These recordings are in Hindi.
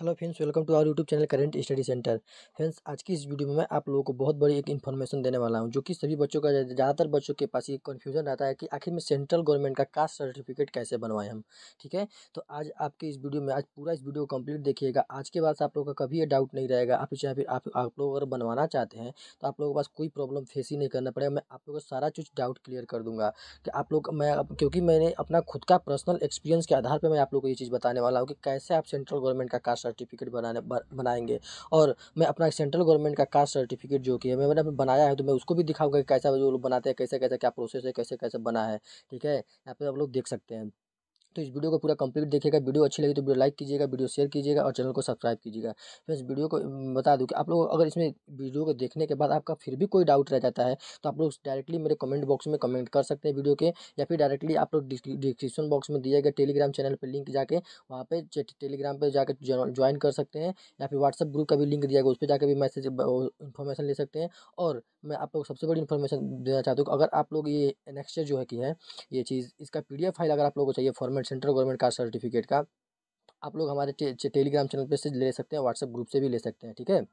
hello friends welcome to our YouTube channel current study centre friends आज की इस वीडियो में मैं आप लोगों को बहुत बड़ी एक इन्फॉर्मेशन देने वाला हूं जो कि सभी बच्चों का ज़्यादातर बच्चों के पास ये कन्फ्यूजन रहता है कि आखिर में सेंट्रल गवर्नमेंट का कास्ट सर्टिफिकेट कैसे बनवाएं हम ठीक है तो आज आपके इस वीडियो में आज पूरा इस वीडियो को कम्प्लीट देखिएगा आज के बाद आप लोगों का कभी ये डाउट नहीं रहेगा आप चाहे फिर आप आप लोग अगर बनवाना चाहते हैं तो आप लोगों के पास कोई प्रॉब्लम फेस ही नहीं करना पड़ेगा मैं आप लोगों का सारा चीज़ डाउट क्लियर कर दूंगा कि आप लोग मैं क्योंकि मैंने अपना खुद का पर्सनल एक्सपीरियंस के आधार पर मैं आप लोग को ये चीज़ बताने वाला हूँ कि कैसे आप सेंट्रल गवर्नमेंट का कास्ट सर्टिफिकेट बनाने बनाएंगे और मैं अपना सेंट्रल गवर्नमेंट का कास्ट सर्टिफिकेट जो कि है मैंने बनाया है तो मैं उसको भी दिखाऊंगा कि कैसा जो लोग बनाते हैं कैसे कैसे क्या प्रोसेस है कैसे कैसे बना है ठीक है यहाँ पर आप लोग देख सकते हैं तो इस वीडियो को पूरा कंप्लीट देखिएगा वीडियो अच्छी लगी तो वीडियो लाइक कीजिएगा वीडियो शेयर कीजिएगा और चैनल को सब्सक्राइब कीजिएगा तो इस वीडियो को बता दूँ कि आप लोग अगर इसमें वीडियो को देखने के बाद आपका फिर भी कोई डाउट रह जाता है तो आप लोग डायरेक्टली मेरे कमेंट बॉक्स में कमेंट कर सकते हैं वीडियो के या फिर डायरेक्टली आप लोग डिस्क्रिप्शन बॉक्स में दिया गया टेलीग्राम चैनल पर लिंक जाकर वहाँ पर टेलीग्राम पर जाकर ज्वाइन कर सकते हैं या फिर व्हाट्सअप ग्रुप का भी लिंक दिया गया उस पर जाकर भी मैसेज इन्फॉर्मेशन ले सकते हैं और मैं आप लोग सबसे बड़ी इन्फॉर्मेशन देना चाहता हूँ अगर आप लोग ये नेक्स्ट जो है कि है ये चीज़ इसका पी फाइल अगर आप लोग को चाहिए फॉर्मेट सेंट्रल गवर्नमेंट का सर्टिफिकेट का आप लोग हमारे टेलीग्राम चैनल पे से ले सकते हैं व्हाट्सएप ग्रुप से भी ले सकते हैं ठीक है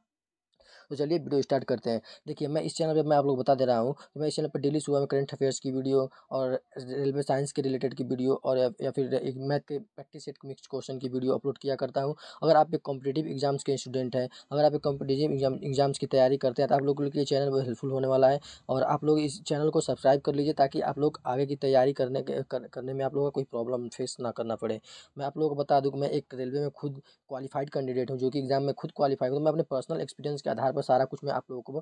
तो चलिए वीडियो स्टार्ट करते हैं देखिए मैं इस चैनल पर मैं आप लोग बता दे रहा हूँ तो मैं इस चैनल पर डेली सुबह में करंट अफेयर्स की वीडियो और रेलवे साइंस के रिलेटेड की वीडियो और या फिर एक मैथ के प्रैक्टिस सेट मिक्स क्वेश्चन की वीडियो अपलोड किया करता हूँ अगर आप एक कॉम्पिटेटिव एग्जाम्स के स्टूडेंट हैं अगर आप एक कॉम्पिटेटिव एग्जाम्स की तैयारी करते हैं तो आप लोगों के लिए चैनल बहुत हेल्पफुल होने वाला है और आप लोग इस चैनल को सब्सक्राइब कर लीजिए ताकि आप लोग आगे की तैयारी करने के करने में आप लोगों का कोई प्रॉब्लम फेस ना करना पड़े मैं आप लोगों को बता दूँ कि मैं एक रेलवे में खुद क्वालिफाइड कैंडिडेट हूँ जो कि एग्जाम में खुद क्वालिफाई हूँ तो मैं अपने पर्सनल एक्सपीरियंस के आधार पर सारा कुछ मैं आप लोगों को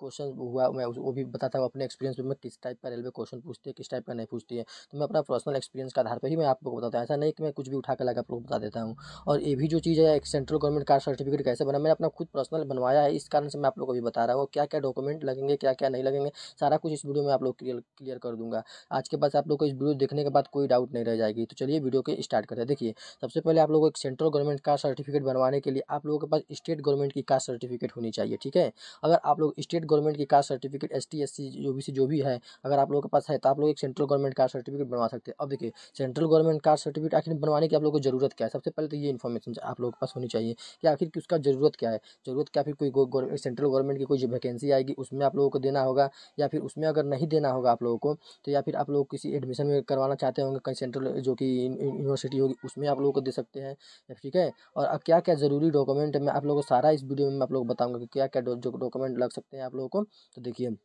क्वेश्चन हुआ मैं वो भी बताता हूँ अपने एक्सपीरियंस में किस टाइप का रेलवे क्वेश्चन पूछते हैं किस टाइप का नहीं पूछती है तो मैं अपना पर्सनल एक्सपीरियंस के आधार पर ही मैं आप लोगों को बताता हूँ ऐसा नहीं कि मैं कुछ भी उठा कर लगा आप लोग बता देता हूँ और ये भी जो चीज़ है एक सेंट्रल गवर्नमेंट कार्ड सर्टिफिकेट कैसे बना मैंने अपना खुद पर्सनल बनवाया है इस कारण से मैं आप लोग को भी बता रहा हूँ क्या क्या डॉक्यूमेंट लगेंगे क्या क्या नहीं लगेंगे सारा कुछ इस वीडियो में आप लोग क्लियर क्लियर कर दूंगा आज के पास आप लोग को इस वीडियो देखने के बाद कोई डाउट नहीं रह जाएगी तो चलिए वीडियो के स्टार्ट करते हैं देखिए सबसे पहले आप लोग को एक सेंट्रल गवर्नमेंट कास्ट सर्टिफिकेट बनवाने के लिए आप लोगों के पास स्टेट गवर्नमेंट की कास्ट सर्टिफिकेट होनी चाहिए चाहिए ठीक है अगर आप लोग स्टेट गवर्नमेंट की caste certificate S T S C जो भी सी जो भी है अगर आप लोगों के पास है तो आप लोग एक सेंट्रल गवर्नमेंट कास्ट सर्टिफिकेट बनवा सकते हैं अब देखिए सेंट्रल गवर्नमेंट कास्ट सर्टिफिकेट आखिर बनवाने की आप लोगों को जरूरत क्या है सबसे पहले तो ये इन्फॉर्मेशन आप लोगों के पास होनी चाहिए कि आखिर की उसका जरूरत क्या है जरूरत क्या फिर कोई सेंट्रल गवर्नमेंट की कोई वैकेंसी आएगी उसमें आप लोगों को देना होगा या फिर उसमें अगर नहीं देना होगा आप लोगों को तो या फिर आप लोग किसी एडमिशन में करवाना चाहते होंगे कहीं सेंट्रल जो कि यूनिवर्सिटी होगी उसमें आप लोगों को दे सकते हैं ठीक है और अब क्या क्या ज़रूरी डॉक्यूमेंट मैं आप लोगों को सारा इस वीडियो में मैं आप लोग बताऊंगा कि क्या क्या डॉक्यूमेंट लग सकते हैं आप लोगों को तो देखिए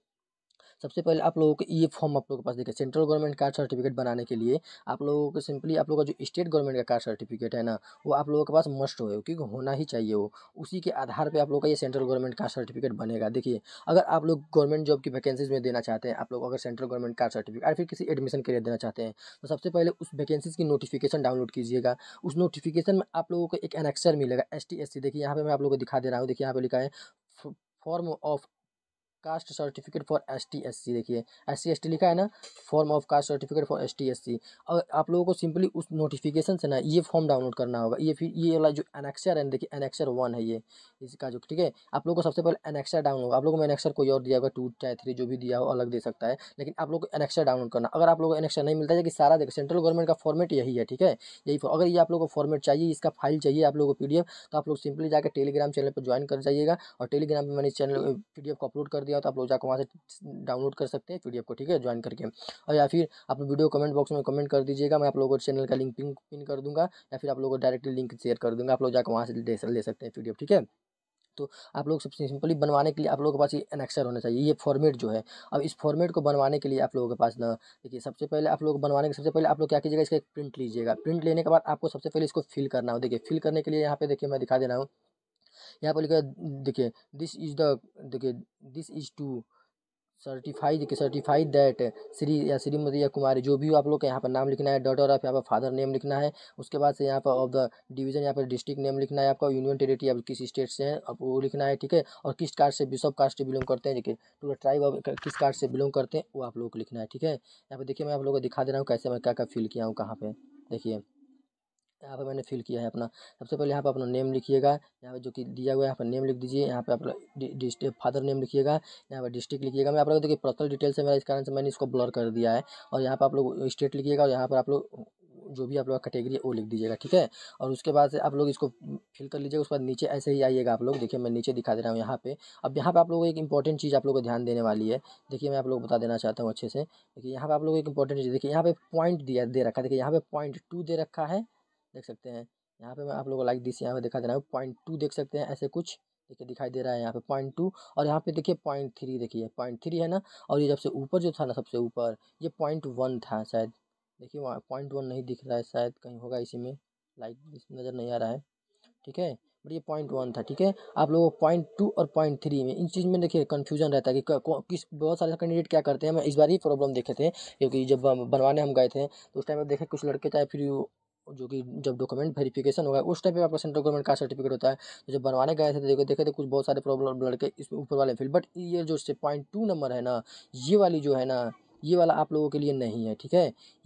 सबसे पहले आप लोगों को ये फॉर्म आप लोगों के पास देखिए सेंट्रल गवर्नमेंट कास्ट सर्टिफिकेट बनाने के लिए आप लोगों को सिंपली आप लोगों का जो स्टेट गवर्नमेंट का कास्ट सर्टिफिकेट है ना वो आप लोगों के पास मस्ट हो क्योंकि होना ही चाहिए वो उसी के आधार पर आप लोग का ये सेंट्रल गवर्नमेंट कास्ट सर्टिफिकेट बनेगा देखिए अगर आप लोग गवर्नमेंट जॉब की वैकेंसीज में देना चाहते हैं आप लोग अगर सेंट्रल गवर्नमेंट कास्ट सर्टिफिकेट या फिर किसी एडमिशन के लिए देना चाहते हैं तो सबसे पहले उस वैकेंसीज की नोटिफिकेशन डाउनलोड कीजिएगा उस नोटिफिकेशन में आप लोगों को एक एनेक्सर मिलेगा एस टी देखिए यहाँ पर मैं आप लोगों को दिखा दे रहा हूँ देखिए यहाँ पे लिखा है form of caste certificate for S T S C देखिए एस सी एस टी लिखा है ना form of caste certificate for S T S C और आप लोगों को सिंपली उस नोटिफिकेशन से ना ये फॉर्म डाउनलोड करना होगा ये फिर ये वाला जो एनेक्सर है देखिए एनेक्सर वन है ये इसका जो ठीक है आप लोगों को सबसे पहले एनेक्सर डाउनलोड आप लोगों को एनेक्सर कोई और दिया होगा टू चाहे थ्री जो भी दिया हो अलग दे सकता है लेकिन आप लोग को एनेक्सर डाउनलोड करना अगर आप लोग को एनेक्सर नहीं मिलता है कि सारा देखिए सेंट्रल गवर्नमेंट का फॉर्मेट यही है ठीक है यही अगर ये आप लोग को फॉर्मेट चाहिए इसका फाइल चाहिए आप लोग को पी तो आप लोग सिंपली जाकर टेलीग्राम चैनल पर ज्वाइन कर जाइएगा और टेलीग्राम पर मैंने चैनल पी को अपलोड कर दिया दिया तो आप लोग जाकर वहाँ से डाउनलोड कर सकते हैं पी को ठीक है ज्वाइन करके और या फिर आप वीडियो कमेंट बॉक्स में कमेंट कर दीजिएगा मैं आप लोगों को चैनल का लिंक पिन पिन कर दूँगा या फिर आप लोगों को डायरेक्टली लिंक शेयर कर दूँगा आप लोग जाकर वहाँ से ले सकते हैं पी ठीक है तो आप लोग सबसे सिंपली बनवाने के लिए आप लोगों के पास ये एनेक्सर होना चाहिए ये फॉर्मेट जो है अब इस फॉर्मेट को बनवाने के लिए आप लोगों के पास ना देखिए सबसे पहले आप लोग बनवाने के सबसे पहले आप लोग क्या कीजिएगा इसका एक प्रिंट लीजिएगा प्रिंट लेने के बाद आपको सबसे पहले इसको फिल करना हो देखिए फिल करने के लिए यहाँ पे देखिए मैं दिखा दे रहा हूँ यहाँ पर लिखा है देखिए दिस इज द देखिए दिस इज टू सर्टिफाई देखिए सर्टिफाइड दैट श्री या श्रीमती या कुमारी जो भी आप लोग का यहाँ पर नाम लिखना है डॉटर ऑफ यहाँ पर फादर नेम लिखना है उसके बाद से यहाँ पर ऑफ द डिवीजन यहाँ पर डिस्ट्रिक्ट नेम लिखना है आपका यूनियन टेरेटरी आप किस स्टेट से हैं आप वो लिखना है ठीक है और किस कास्ट से बिशप कास्ट से बिलोंग करते हैं देखिए टू द ट्राइब ऑफ किस कास्ट से बिलोंग करते हैं वो आप लोग को लिखना है ठीक है यहाँ पर देखिए मैं आप लोगों को दिखा दे रहा हूँ कैसे मैं क्या क्या फिल किया हूँ कहाँ पर देखिए यहाँ पर मैंने फिल किया है अपना सबसे पहले यहाँ पर अपना नेम लिखिएगा यहाँ पर जो कि दिया हुआ है यहाँ पर नेम लिख दीजिए यहाँ पर अपना डिस्ट्रिक्ट फादर नेम लिखिएगा यहाँ पर डिस्ट्रिक्ट लिखिएगा मैं आप लोग देखिए पर्सनल डिटेल्स है मेरा इस कारण से मैंने इसको ब्लर कर दिया है और यहाँ पर आप लोग स्टेट लिखिएगा और यहाँ पर आप लोग जो भी आप लोग कैटेगरी है वो लिख दीजिएगा ठीक है और उसके बाद से आप लोग इसको फिल कर लीजिएगा उसके बाद नीचे ऐसे ही आइएगा आप लोग देखिए मैं नीचे दिखा दे रहा हूँ यहाँ पे अब यहाँ पे आप लोग एक इंपॉर्टेंट चीज़ आप लोग को ध्यान देने वाली है देखिए मैं आप लोग बता देना चाहता हूँ अच्छे से देखिए यहाँ पर आप लोग एक इंपॉर्टेंट चीज़ देखिए यहाँ पे पॉइंट दिया दे रखा है देखिए यहाँ पे पॉइंट टू दे रखा है देख सकते हैं यहाँ पे मैं आप लोगों को लाइक दिस यहाँ पे दिखा दे रहा हूँ पॉइंट टू देख सकते हैं ऐसे कुछ देखिए दिखाई दे रहा है यहाँ पे पॉइंट टू और यहाँ पे देखिए पॉइंट थ्री देखिए पॉइंट थ्री है ना और ये जब से ऊपर जो था ना सबसे ऊपर ये पॉइंट वन था शायद देखिए वहाँ पॉइंट वन नहीं दिख रहा है शायद कहीं होगा इसी में लाइक नज़र नहीं आ रहा है ठीक है बट ये पॉइंट वन था ठीक है आप लोगों को पॉइंट टू और पॉइंट थ्री में इन चीज़ में देखिए कन्फ्यूजन रहता है कि किस बहुत सारे कैंडिडेट क्या करते हैं मैं इस बार ही प्रॉब्लम देखे थे क्योंकि जब बनवाने हम गए थे तो उस टाइम पर देखे कुछ लड़के चाहे फिर जो कि जब डॉक्यूमेंट वेरिफिकेशन होगा उस टाइम पे आपका सेंट्रल गवर्नमेंट का सर्टिफिकेट होता है तो जब बनवाने गए थे तो देखो देखे थे कुछ बहुत सारे प्रॉब्लम लड़के इस ऊपर वाले फील्ड बट ये जो पॉइंट टू नंबर है ना ये वाली जो है ना ये वाला आप लोगों के लिए नहीं है ठीक है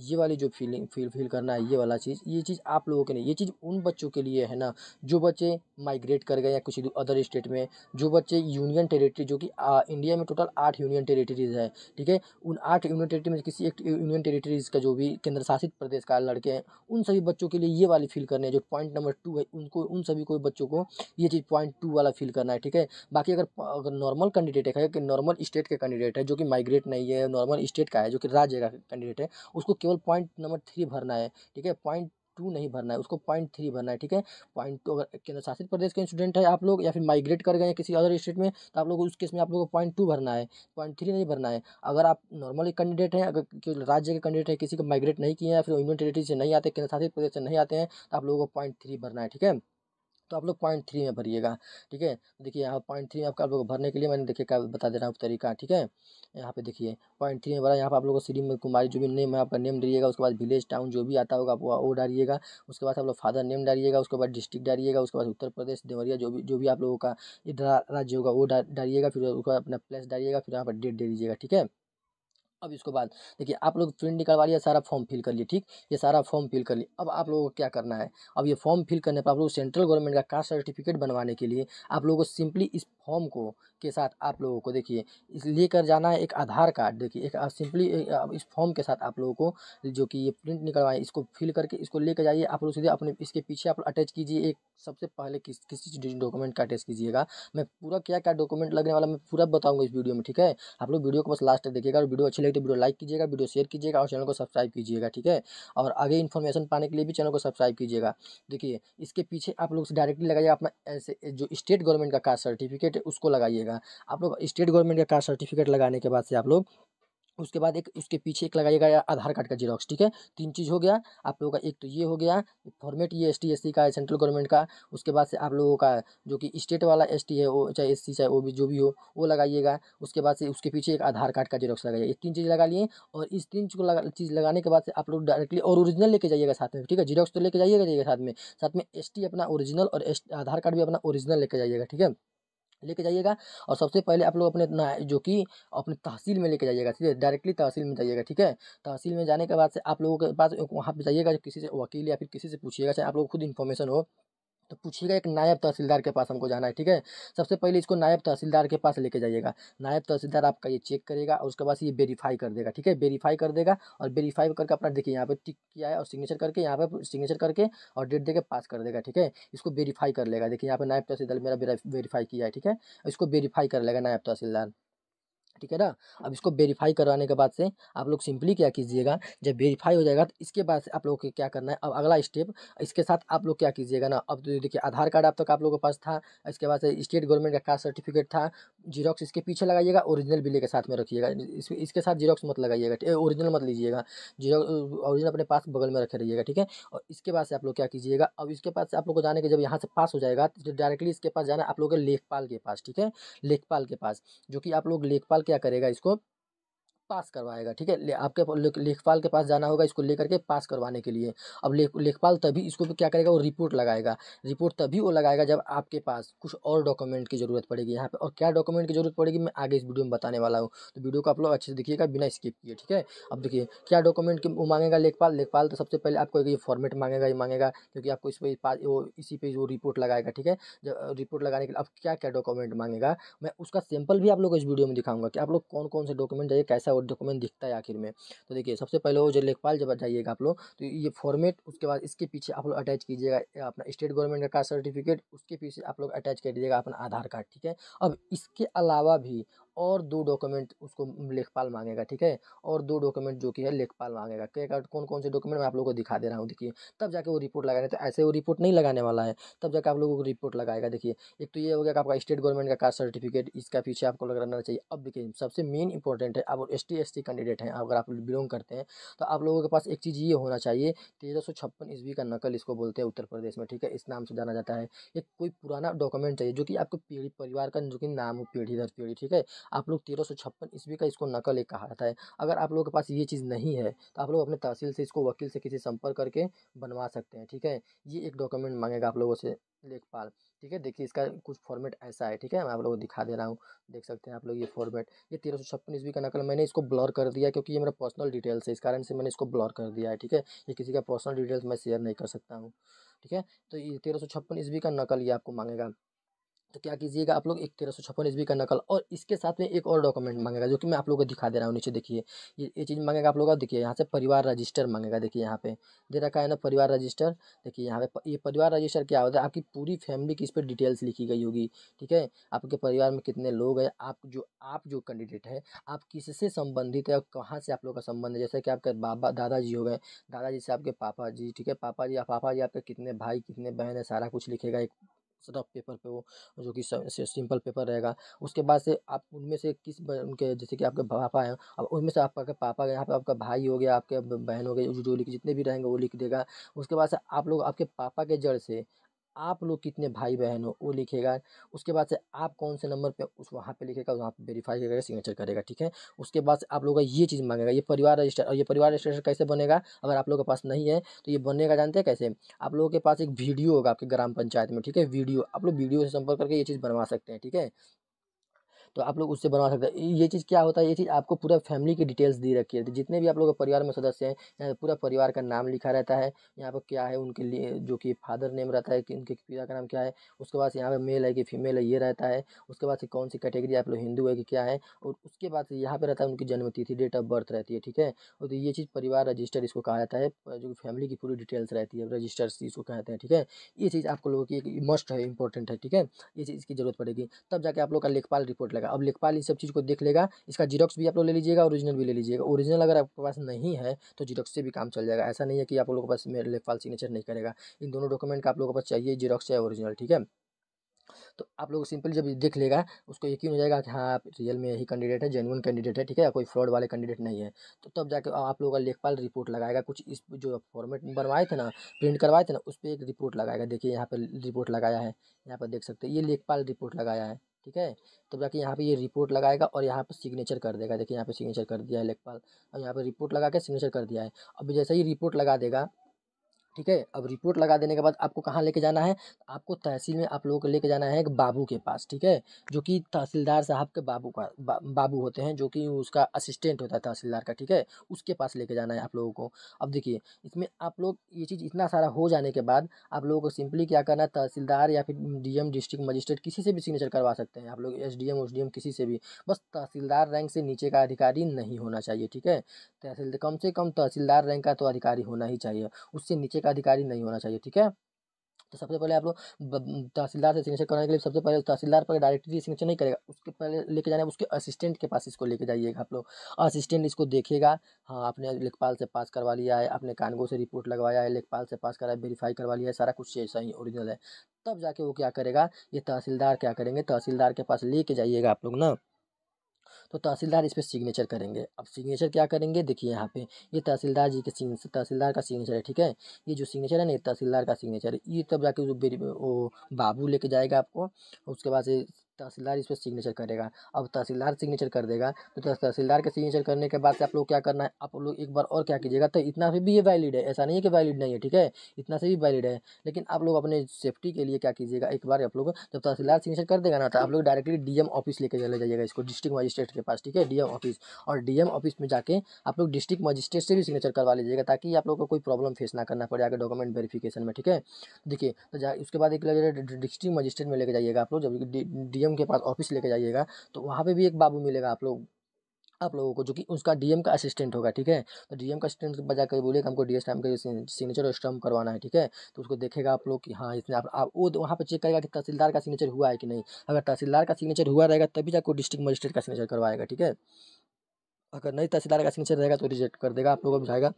ये वाली जो फीलिंग फील फील करना है ये वाला चीज़ ये चीज़ आप लोगों के लिए ये चीज़ उन बच्चों के लिए है ना जो बच्चे माइग्रेट कर गए या कुछ अदर स्टेट में जो बच्चे यूनियन टेरेटरी जो कि इंडिया में टोटल आठ यूनियन टेरेटरीज है ठीक है उन आठ यूनियन टेरेटरी में किसी एक यूनियन टेरेटरीज का जो भी केंद्र शासित प्रदेश का लड़के हैं उन सभी बच्चों के लिए ये वाली फील करनी है जो पॉइंट नंबर टू है उनको उन सभी को बच्चों को ये चीज़ पॉइंट टू वाला फील करना है ठीक है बाकी अगर अगर नॉर्मल कैंडिडेट है कि नॉर्मल स्टेट के कैंडिडेट है जो कि माइग्रेट नहीं है नॉर्मल स्टेट कैंडिडेट का है जो कि राज्य का कैंडिडेट है उसको केवल पॉइंट नंबर थ्री भरना है ठीक है पॉइंट टू नहीं भरना है उसको पॉइंट थ्री भरना है ठीक है पॉइंट टू अगर केंद्र शासित प्रदेश के स्टूडेंट है आप लोग या फिर माइग्रेट कर गए हैं किसी अदर स्टेट में तो आप लोग उस केस में आप लोगों को पॉइंट टू भरना है पॉइंट थ्री नहीं भरना है अगर आप नॉर्मली कैंडिडेट हैं अगर राज्य के कैंडिडेट है किसी को माइग्रेट नहीं किए या फिर यूनियन टेरेटरी से नहीं आते केंद्र शासित प्रदेश से नहीं आते हैं तो आप लोगों को पॉइंट थ्री भरना है ठीक है तो आप लोग पॉइंट थ्री में भरिएगा ठीक है देखिए यहाँ पॉइंट थ्री में आपका आप लोग भरने के लिए मैंने देखिए क्या बता दे रहा हूँ तरीका ठीक है यहाँ पे देखिए पॉइंट थ्री में भरा यहाँ पर आप लोगों को श्री में कुमारी जो भी नेम है आपका नेम डालिएगा उसके बाद विलेज टाउन जो भी आता होगा आप वो डालिएगा उसके बाद आप लोग फादर नेम डालिएगा उसके बाद डिस्ट्रिक्ट डालिएगा उसके बाद उत्तर प्रदेश देवरिया जो भी जो भी आप लोगों का इधर राज्य होगा वो डालिएगा फिर उसके बाद अपना प्लेस डालिएगा फिर यहाँ पर डेट दे दीजिएगा ठीक है अब इसको बाद देखिए आप लोग प्रिंट लिया सारा फॉर्म फिल कर लिए ठीक ये सारा फॉर्म फिल कर लिए अब आप लोगों को क्या करना है अब ये फॉर्म फिल करने पर आप लोग सेंट्रल गवर्नमेंट का कास्ट सर्टिफिकेट बनवाने के लिए आप लोगों को सिंपली इस फॉर्म को के साथ आप लोगों को देखिए लेकर जाना है एक आधार कार्ड देखिए एक सिंपली इस फॉर्म के साथ आप लोगों को जो कि ये प्रिंट निकलवाएं इसको फिल करके इसको लेकर जाइए आप लोग सीधे अपने इसके पीछे आप अटैच कीजिए एक सबसे पहले किस किसी डॉक्यूमेंट का अटैच कीजिएगा मैं पूरा क्या क्या डॉक्यूमेंट लगने वाला मैं पूरा बताऊँगा इस वीडियो में ठीक है आप लोग वीडियो को बस लास्ट तक देखिएगा और वीडियो अच्छी लगे तो वीडियो लाइक कीजिएगा वीडियो शेयर कीजिएगा और चैनल को सब्सक्राइब कीजिएगा ठीक है और आगे इन्फॉर्मेशन पाने के लिए भी चैनल को सब्सक्राइब कीजिएगा देखिए इसके पीछे आप लोग डायरेक्टली लगाइए अपना जो स्टेट गवर्नमेंट का कास्ट सर्टिफिकेट है उसको लगाइएगा आप लोग स्टेट गवर्नमेंट का कास्ट सर्टिफिकेट लगाने के बाद से आप लोग उसके बाद एक उसके पीछे एक लगाइएगा आधार कार्ड का जीरोक्स ठीक है तीन चीज़ हो गया आप लोगों का एक तो ये हो गया फॉर्मेट ये एस टी का है सेंट्रल गवर्नमेंट का उसके बाद से आप लोगों का जो कि स्टेट वाला एस है वो चाहे एस चाहे वो भी जो भी हो वो लगाइएगा उसके बाद से उसके पीछे एक आधार कार्ड का जीरोक्स लगाइए ये तीन चीज़ लगा लिए और इस तीन चीज़ लगा चीज़ लगाने के बाद से आप लोग डायरेक्टली और ओरिजिनल लेके जाइएगा साथ में ठीक है जीरोक्स तो लेके जाइएगा जाइएगा साथ में साथ में एस अपना ओरिजिनल और आधार कार्ड भी अपना ओरिजिनल लेके जाइएगा ठीक है लेके जाइएगा और सबसे पहले आप लोग अपने ना जो कि अपने तहसील में लेके जाइएगा ठीक है डायरेक्टली तहसील में जाइएगा ठीक है तहसील में जाने के बाद से आप लोगों के पास वहाँ पे जाइएगा किसी से वकील या फिर किसी से पूछिएगा चाहे आप लोग खुद इन्फॉर्मेशन हो तो पूछिएगा एक नायब तहसीलदार के पास हमको जाना है ठीक है सबसे पहले इसको नायब तहसीलदार के पास लेके जाइएगा नायब तहसीलदार आपका ये चेक करेगा और उसके बाद ये वेरीफाई कर देगा ठीक है वेरीफाई कर देगा और वेरीफाई करके अपना देखिए यहाँ पे टिक किया है और सिग्नेचर करके यहाँ पे सिग्नेचर करके और डेट दे पास कर देगा ठीक है इसको वेरीफाई कर लेगा देखिए यहाँ पर नायब तहसीलदार मेरा वेरीफाई किया है ठीक है इसको वेरीफाई कर लेगा नायब तहसीलदार ठीक है ना अब इसको वेरीफाई करवाने के बाद से आप लोग सिंपली क्या कीजिएगा जब वेरीफाई हो जाएगा तो इसके बाद से आप लोग को क्या करना है अब अगला स्टेप इसके साथ आप लोग क्या कीजिएगा ना अब तो देखिए आधार कार्ड अब तक आप लोगों के पास था इसके बाद से स्टेट गवर्नमेंट का कास्ट सर्टिफिकेट था जीरोक्स इसके पीछे लगाइएगा ओरिजिनल बिले के साथ में रखिएगा इस, इसके साथ जीरोक्स मत लगाइएगा ओरिजिनल मत लीजिएगा जीरो ओरिजिनल अपने पास बगल में रखे रहिएगा ठीक है और इसके बाद से आप लोग क्या कीजिएगा अब इसके पास से आप लोग को जाने के जब यहाँ से पास हो जाएगा तो डायरेक्टली इसके पास जाना आप लोग के लेखपाल के पास ठीक है लेखपाल के पास जो कि आप लोग लेखपाल क्या करेगा इसको पास करवाएगा ठीक है आपके लेखपाल के पास जाना होगा इसको लेकर के पास करवाने के लिए अब ले, लेखपाल तभी इसको क्या करेगा वो रिपोर्ट लगाएगा रिपोर्ट तभी वो लगाएगा जब आपके पास कुछ और डॉक्यूमेंट की ज़रूरत पड़ेगी यहाँ पे और क्या डॉक्यूमेंट की जरूरत पड़ेगी मैं आगे इस वीडियो में बताने वाला हूँ तो वीडियो को आप लोग अच्छे से देखिएगा बिना स्किप किए ठीक है अब देखिए क्या डॉक्यूमेंट वो मांगेगा लेखपाल लेखपाल तो सबसे पहले आपको ये फॉर्मेट मांगेगा ये मांगेगा क्योंकि आपको इस पर वो इसी पे वो रिपोर्ट लगाएगा ठीक है जब रिपोर्ट लगाने के लिए अब क्या क्या डॉक्यूमेंट मांगेगा मैं उसका सैम्पल भी आप लोग को इस वीडियो में दिखाऊंगा कि आप लोग कौन कौन से डॉक्यूमेंट चाहिए कैसा और डॉक्यूमेंट दिखता है आखिर में तो देखिए सबसे पहले वो जो लेखपाल जब जाइएगा आप लोग तो ये फॉर्मेट उसके बाद इसके पीछे आप लोग अटैच कीजिएगा अपना स्टेट गवर्नमेंट का कास्ट सर्टिफिकेट उसके पीछे आप लोग अटैच कर दीजिएगा अपना आधार कार्ड ठीक है अब इसके अलावा भी और दो डॉक्यूमेंट उसको लेखपाल मांगेगा ठीक है और दो डॉक्यूमेंट जो कि है लेखपाल मांगेगा क्या कौन कौन से डॉक्यूमेंट मैं आप लोगों को दिखा दे रहा हूँ देखिए तब जाके वो रिपोर्ट लगाने तो ऐसे वो रिपोर्ट नहीं लगाने वाला है तब जाके आप लोगों को रिपोर्ट लगाएगा देखिए एक तो ये हो गया कि आपका स्टेट गवर्नमेंट का कास्ट सर्टिफिकेट इसका पीछे आपको लगाना चाहिए अब देखिए सबसे मेन इंपॉर्टेंट है आप एस टी कैंडिडेट हैं अगर आप बिलोंग करते हैं तो आप लोगों के पास एक चीज़ ये होना चाहिए तेरह सौ छप्पन ईस्वी का नकल इसको बोलते हैं उत्तर प्रदेश में ठीक है इस नाम से जाना जाता है एक कोई पुराना डॉक्यूमेंट चाहिए जो कि आपको पीढ़ी परिवार का जो कि नाम हो पीढ़ी दर पीढ़ी ठीक है आप लोग तेरह सौ छप्पन ईस्वी का इसको नकल एक कहा जाता है अगर आप लोगों के पास ये चीज़ नहीं है तो आप लोग अपने तहसील से इसको वकील से किसी संपर्क करके बनवा सकते हैं ठीक है ये एक डॉक्यूमेंट मांगेगा आप लोगों से लेखपाल ठीक है देखिए इसका कुछ फॉर्मेट ऐसा है ठीक है मैं आप लोगों को दिखा दे रहा हूँ देख सकते हैं आप लोग ये फॉर्मेट ये तेरह सौ छप्पन ईस्वी का नकल मैंने इसको ब्लॉर कर दिया क्योंकि ये मेरा पर्सनल डिटेल्स है इस कारण से मैंने इसको ब्लॉर कर दिया है ठीक है ये किसी का पर्सनल डिटेल्स मैं शेयर नहीं कर सकता हूँ ठीक है तो ये तेरह सौ छप्पन ईस्वी का नकल ये आपको मांगेगा तो क्या कीजिएगा आप लोग एक तेरह सौ छप्पन ईस्वी का नकल और इसके साथ में एक और डॉक्यूमेंट मांगेगा जो कि मैं आप लोगों को दिखा दे रहा हूँ नीचे देखिए ये ये चीज़ मांगेगा आप लोगों का देखिए यहाँ से परिवार रजिस्टर मांगेगा देखिए यहाँ पे दे रखा है ना परिवार रजिस्टर देखिए यहाँ पे ये परिवार रजिस्टर क्या होता है आपकी पूरी फैमिली की इस पर डिटेल्स लिखी गई होगी ठीक है आपके परिवार में कितने लोग हैं आप जो आप जो कैंडिडेट है आप किससे संबंधित है और कहाँ से आप लोग का संबंध है जैसे कि आपके बाबा दादाजी हो गए दादाजी से आपके पापा जी ठीक है पापा जी पापा जी आपके कितने भाई कितने बहन है सारा कुछ लिखेगा एक रफ पेपर पे वो जो कि सिंपल पेपर रहेगा उसके बाद से आप उनमें से किस उनके जैसे कि आपके पापा हैं अब उनमें से आपका पापा यहाँ पे आपका भाई हो गया आपके बहन हो गए जो लिख जितने भी रहेंगे वो लिख देगा उसके बाद से आप लोग आपके पापा के जड़ से आप लोग कितने भाई बहन हो वो लिखेगा उसके बाद से आप कौन से नंबर पे उस वहाँ पे लिखेगा वहाँ पे वेरीफाई करेगा सिग्नेचर करेगा ठीक है उसके बाद से आप लोग का ये चीज़ मांगेगा ये परिवार रजिस्टर और ये परिवार रजिस्ट्रेशन कैसे बनेगा अगर आप लोग के पास नहीं है तो ये बनेगा जानते हैं कैसे आप लोगों के पास एक वीडियो होगा आपके ग्राम पंचायत में ठीक है वीडियो आप लोग वीडियो से संपर्क करके ये चीज़ बनवा सकते हैं ठीक है तो आप लोग उससे बनवा सकते हैं ये चीज़ क्या होता है ये चीज़ आपको पूरा फैमिली की डिटेल्स दी रखी है जितने भी आप लोग परिवार में सदस्य हैं पूरा परिवार का नाम लिखा रहता है यहाँ पर क्या है उनके लिए जो कि फादर नेम रहता है कि उनके पिता का नाम क्या है उसके बाद यहाँ पर मेल है कि फीमेल है ये रहता है उसके बाद कौन सी कैटेगरी आप लोग हिंदू है कि क्या है और उसके बाद यहाँ पर रहता है उनकी जन्मतिथि डेट ऑफ बर्थ रहती है ठीक है और तो ये चीज़ परिवार रजिस्टर इसको कहा जाता है जो फैमिली की पूरी डिटेल्स रहती है रजिस्टर इसको कहते हैं ठीक है ये चीज़ आप लोगों की एक मस्ट है इंपॉर्टेंट है ठीक है ये चीज़ की जरूरत पड़ेगी तब जाके आप लोग का लेखपाल रिपोर्ट लेगा अब लेखपाल इस सब चीज़ को देख लेगा इसका जीरोक्स भी आप लोग ले लीजिएगा ओरिजिनल भी ले लीजिएगा ओरिजिनल अगर आपके पास नहीं है तो जीरोक्स से भी काम चल जाएगा ऐसा नहीं है कि आप लोगों के पास मेरे लेखपाल सिग्नेचर नहीं करेगा इन दोनों डॉक्यूमेंट का आप लोगों के पास चाहिए जीरोक्स या ओरिजिनल ठीक है तो आप लोग सिंपल जब देख लेगा उसको यकीन हो जाएगा कि हाँ आप रियल में यही कैंडिडेट है जेनुअन कैंडिडेट है ठीक है कोई फ्रॉड वाले कैंडिडेट नहीं है तो तब जाकर आप लोगों का लेखपाल रिपोर्ट लगाएगा कुछ इस जो फॉर्मेट बनवाए थे ना प्रिंट करवाए थे ना उस पर एक रिपोर्ट लगाएगा देखिए यहाँ पर रिपोर्ट लगाया है यहाँ पर देख सकते ये लेखपाल रिपोर्ट लगाया है ठीक है तब तो जाके यहाँ पे ये रिपोर्ट लगाएगा और यहाँ पे सिग्नेचर कर देगा देखिए यहाँ पे सिग्नेचर कर दिया है लेखपाल और यहाँ पे रिपोर्ट लगा के सिग्नेचर कर दिया है अब जैसे ही रिपोर्ट लगा देगा ठीक है अब रिपोर्ट लगा देने के बाद आपको कहाँ लेके जाना है आपको तहसील में आप लोगों को लेके जाना है एक बाबू के पास ठीक है जो कि तहसीलदार साहब के बाबू का बा, बाबू होते हैं जो कि उसका असिस्टेंट होता है तहसीलदार का ठीक है उसके पास लेके जाना है आप लोगों को अब देखिए इसमें आप लोग ये चीज़ इतना सारा हो जाने के बाद आप लोगों को सिंपली क्या करना है तहसीलदार या फिर डी डिस्ट्रिक्ट मजिस्ट्रेट किसी से भी सिग्नेचर करवा सकते हैं आप लोग एस डी किसी से भी बस तहसीलदार रैंक से नीचे का अधिकारी नहीं होना चाहिए ठीक है तहसील कम से कम तहसीलदार रैंक का तो अधिकारी होना ही चाहिए उससे नीचे का का अधिकारी नहीं होना चाहिए ठीक है तो सबसे पहले आप लोग तहसीलदार से सिग्नेचर कराने के लिए सबसे पहले तहसीलदार पर डायरेक्टली सिग्नेचर नहीं करेगा उसके पहले लेके जाने उसके असिस्टेंट के पास इसको लेके जाइएगा आप लोग असिस्टेंट इसको देखेगा हाँ आपने लेखपाल से पास करवा लिया है आपने कानगो से रिपोर्ट लगवाया है लेखपाल से पास करा है वेरीफाई करवा लिया है सारा कुछ ऐसा ही ओरिजिनल है तब जाके वो क्या करेगा ये तहसीलदार क्या करेंगे तहसीलदार के पास लेके जाइएगा आप लोग ना तो तहसीलदार इस पर सिग्नेचर करेंगे अब सिग्नेचर क्या करेंगे देखिए यहाँ पे ये तहसीलदार जी के सिग्नेचर तहसीलदार का सिग्नेचर है ठीक है ये जो सिग्नेचर है ना ये तहसीलदार का सिग्नेचर है ये तब जाके वो बाबू लेके जाएगा आपको उसके बाद से तहसीलदार इस पर सिग्नेचर करेगा अब तहसीलदार सिग्नेचर कर देगा तो तहसीलदार के सिग्नेचर करने के बाद से आप लोग क्या करना है आप लोग एक बार और क्या कीजिएगा तो इतना भी, भी ये वैलिड है ऐसा नहीं है कि वैलिड नहीं है ठीक है इतना से भी वैलिड है लेकिन आप लोग अपने सेफ्टी के लिए क्या कीजिएगा एक बार आप लोग जब तहसीलदार सिग्नेचर कर देगा ना तो आप लोग डायरेक्टली डी ऑफिस लेके चले जाइएगा इसको डिस्ट्रिक्ट मजिस्ट्रेट के पास ठीक है डी ऑफिस और डी ऑफिस में जाके आप लोग डिस्ट्रिक्ट मजिस्ट्रेट से भी सिग्नेचर करवा लीजिएगा ताकि आप लोग को कोई प्रॉब्लम फेस ना करना पड़े आगे डॉक्यूमेंट वेरीफिकेशन में ठीक है देखिए तो उसके बाद एक डिस्ट्रिक्ट मजिस्ट्रेट में लेकर जाइएगा आप लोग जब डी डीएम के पास ऑफिस लेके जाइएगा तो वहाँ पे भी एक बाबू मिलेगा आप लोग आप लोगों को जो कि उसका डीएम का असिस्टेंट होगा ठीक है तो डीएम का असिस्टेंट के बजा कर बोलेगा हमको डीएस टाइम के सिग्नेचर और स्टम्प करवाना है ठीक है तो उसको देखेगा आप लोग कि हाँ इसने आप, आप वो वहाँ पर चेक करेगा कि तहसीलदार का सिग्नेचर हुआ है कि नहीं अगर तहसीलदार का सिग्नेचर हुआ रहेगा तभी जाकर डिस्ट्रिक्ट मजिस्ट्रेट का सिग्नेचर करवाएगा ठीक है अगर नहीं तहसीलदार का सिग्नेचर रहेगा तो रिजेक्ट कर देगा आप लोगों को जाएगा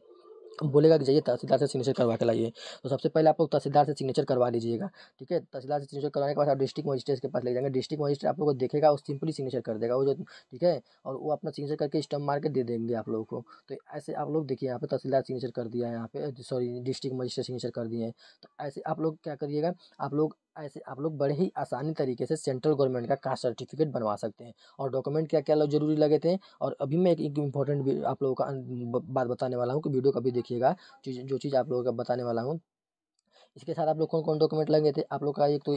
बोलेगा कि जाइए तहसीलदार से सिग्नेचर करवा के लाइए तो सबसे पहले आप लोग तहसीलदार से सिग्नेचर करवा लीजिएगा ठीक है तहसीलदार से सिग्नेचर करवाने के बाद आप डिस्ट्रिक्ट मजिस्ट्रेट के पास ले जाएंगे डिस्ट्रिक्ट मजिस्ट्रेट आप लोग को देखेगा और सिंपली सिग्नेचर कर देगा वो जो ठीक है और वो अपना सिग्नेचर करके स्टम्प मार के दे देंगे आप लोगों को तो ऐसे आप लोग देखिए यहाँ पर तहसीलदार सिग्नेचर कर दिया है यहाँ पे सॉरी डिस्ट्रिक्ट मजिस्ट्रेट सिग्नेचर कर दिए हैं तो ऐसे आप लोग क्या करिएगा आप लोग ऐसे आप लोग बड़े ही आसानी तरीके से सेंट्रल गवर्नमेंट का कास्ट सर्टिफिकेट बनवा सकते हैं और डॉक्यूमेंट क्या क्या जरूरी लगे थे और अभी मैं एक, एक इम्पोर्टेंट आप लोगों का बात बताने वाला हूँ कि वीडियो का भी देखिएगा जो चीज़ आप लोगों का बताने वाला हूँ इसके साथ आप लोग कौन कौन डॉक्यूमेंट लगे थे आप लोग का एक तो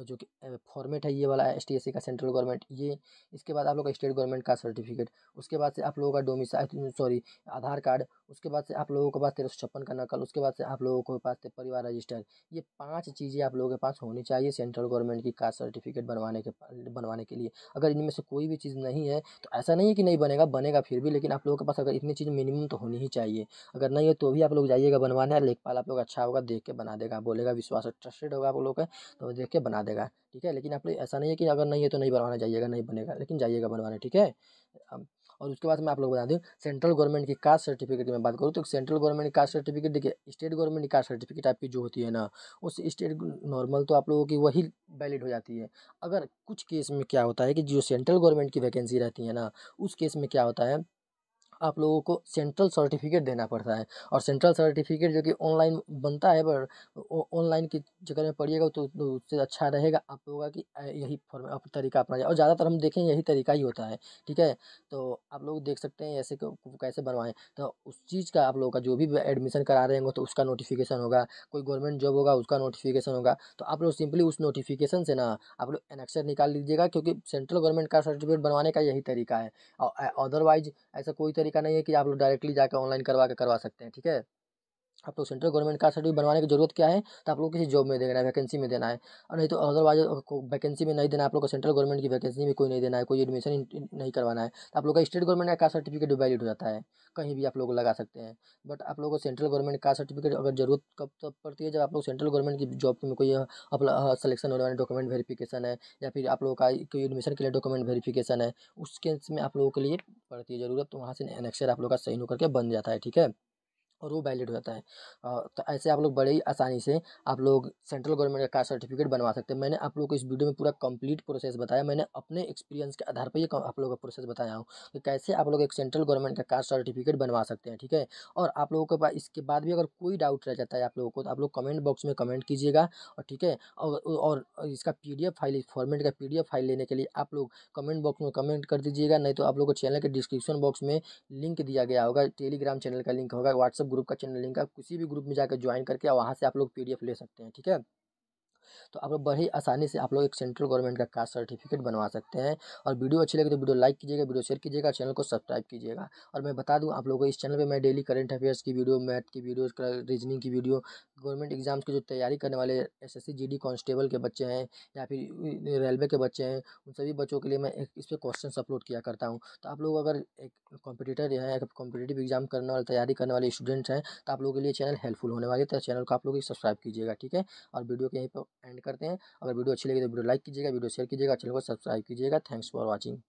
जो कि फॉर्मेट है ये वाला एस का सेंट्रल गवर्नमेंट ये इसके बाद आप लोग का स्टेट गवर्नमेंट का सर्टिफिकेट उसके बाद से आप लोगों का डोमिसाइल सॉरी आधार कार्ड उसके बाद से आप लोगों के पास तेरह सौ छप्पन का नकल उसके बाद से आप लोगों के पास परिवार रजिस्टर ये पांच चीज़ें आप लोगों के पास होनी चाहिए सेंट्रल गवर्नमेंट की कास्ट सर्टिफिकेट बनवाने के बनवाने के लिए अगर इनमें से कोई भी चीज़ नहीं है तो ऐसा नहीं है कि नहीं बनेगा बनेगा फिर भी लेकिन आप लोगों के पास अगर इतनी चीज़ मिनिमम तो होनी ही चाहिए अगर नहीं है तो भी आप लोग जाइएगा बनवाने लेखपाल आप लोग अच्छा होगा देख के बना देगा बोलेगा विश्वास ट्रस्टेड होगा आप लोग का तो देख के बना बना देगा ठीक है लेकिन आप लोग ऐसा नहीं है कि अगर नहीं है तो नहीं बनवाना जाइएगा नहीं बनेगा लेकिन जाइएगा बनवाने ठीक है और उसके बाद मैं आप लोग बता दूँ सेंट्रल गवर्नमेंट की कास्ट सर्टिफिकेट की मैं बात करूँ तो सेंट्रल गवर्नमेंट की कास्ट सर्टिफिकेट देखिए स्टेट गवर्नमेंट की कास्ट सर्टिफिकेट आपकी जो होती है ना उस स्टेट नॉर्मल तो आप लोगों की वही वैलिड हो जाती है अगर कुछ केस में क्या होता है कि जो सेंट्रल गवर्नमेंट की वैकेंसी रहती है ना उस केस में क्या होता है आप लोगों को सेंट्रल सर्टिफिकेट देना पड़ता है और सेंट्रल सर्टिफिकेट जो कि ऑनलाइन बनता है पर ऑनलाइन की जगह में पढ़िएगा तो, तो उससे अच्छा रहेगा आप लोगों का कि यही फॉर्म तरीका अपना जाए और ज़्यादातर हम देखें यही तरीका ही होता है ठीक है तो आप लोग देख सकते हैं ऐसे कैसे बनवाएं तो उस चीज़ का आप लोगों का जो भी एडमिशन करा रहे होंगे तो उसका नोटिफिकेशन होगा कोई गवर्नमेंट जॉब होगा उसका नोटिफिकेशन होगा तो आप लोग सिंपली उस नोटिफिकेशन से ना आप लोग एनेक्सर निकाल लीजिएगा क्योंकि सेंट्रल गवर्नमेंट का सर्टिफिकेट बनवाने का यही तरीका है और अदरवाइज ऐसा कोई तरीका तरीका नहीं है कि आप लोग डायरेक्टली जाकर ऑनलाइन करवा के करवा सकते हैं ठीक है आप लोग सेंट्रल गवर्नमेंट का सर्टिफिकेट बनवाने की जरूरत क्या है तो आप लोग किसी जॉब में देना है वैकेंसी में देना है और नहीं तो अदरवाइज वैकेंसी में नहीं देना आप लोग को सेंट्रल गवर्नमेंट की वैकेंसी में कोई नहीं देना है कोई एडमिशन नहीं करवाना है तो आप लोग का स्टेट गवर्नमेंट का सर्टिफिकेट वैलिड हो जाता है कहीं भी आप लोग लगा सकते हैं बट आप लोग को सेंट्रल गवर्नमेंट का सर्टिफिकेट अगर जरूरत कब तब पड़ती है जब आप लोग सेंट्रल गवर्नमेंट की जॉब में कोई अपना सिलेक्शन होने वाले डॉक्यूमेंट वेरीफिकेशन है या फिर आप लोगों का कोई एडमिशन के लिए डॉक्यूमेंट वेरीफिकेशन है उस केस में आप लोगों के लिए पड़ती है ज़रूरत तो वहाँ से नेक्स्ट आप लोग का सही होकर के बन जाता है ठीक है और वो वैलिड हो जाता है तो ऐसे आप लोग बड़े ही आसानी से आप लोग सेंट्रल गवर्नमेंट का कास्ट सर्टिफिकेट बनवा सकते हैं मैंने आप लोग को इस वीडियो में पूरा कंप्लीट प्रोसेस बताया मैंने अपने एक्सपीरियंस के आधार पर ये आप लोगों का प्रोसेस बताया हूँ कि कैसे आप लोग एक सेंट्रल गवर्नमेंट का कास्ट सर्टिफिकेट बनवा सकते हैं ठीक है और आप लोगों के पास इसके बाद भी अगर कोई डाउट रह जाता है आप लोगों को तो आप लोग कमेंट बॉक्स में कमेंट कीजिएगा और ठीक है और इसका पी फाइल इस फॉर्मेट का पी फाइल लेने के लिए आप लोग कमेंट बॉक्स में कमेंट कर दीजिएगा नहीं तो आप लोग को चैनल के डिस्क्रिप्शन बॉक्स में लिंक दिया गया होगा टेलीग्राम चैनल का लिंक होगा व्हाट्सअप ग्रुप का चैनल लिंक है किसी भी ग्रुप में जाकर ज्वाइन करके वहाँ से आप लोग पी ले सकते हैं ठीक है तो आप लोग बड़ी आसानी से आप लोग एक सेंट्रल गवर्नमेंट का कास्ट सर्टिफिकेट बनवा सकते हैं और वीडियो अच्छी लगे तो वीडियो लाइक कीजिएगा वीडियो शेयर कीजिएगा चैनल को सब्सक्राइब कीजिएगा और मैं बता दूँ आप लोगों को इस चैनल पर मैं डेली करंट अफेयर्स की वीडियो मैथ की वीडियो रीजनिंग की वीडियो गवर्नमेंट एग्जाम्स की जो तैयारी करने वाले एस एस कांस्टेबल के बच्चे हैं या फिर रेलवे के बच्चे हैं उन सभी बच्चों के लिए मैं इस पर क्वेश्चन अपलोड किया करता हूँ तो आप लोग अगर एक कॉम्पिटिटर हैं कॉम्पिटेटिव एग्जाम करने वाले तैयारी करने वाले स्टूडेंट्स हैं तो आप लोगों के लिए चैनल हेल्पफुल होने वाले तो चैनल को आप लोग सब्सक्राइब कीजिएगा ठीक है और वीडियो के यहीं पर एंड करते हैं अगर वीडियो अच्छी लगी तो वीडियो लाइक कीजिएगा वीडियो शेयर कीजिएगा चैनल को सब्सक्राइब कीजिएगा थैंक्स फॉर वॉचिंग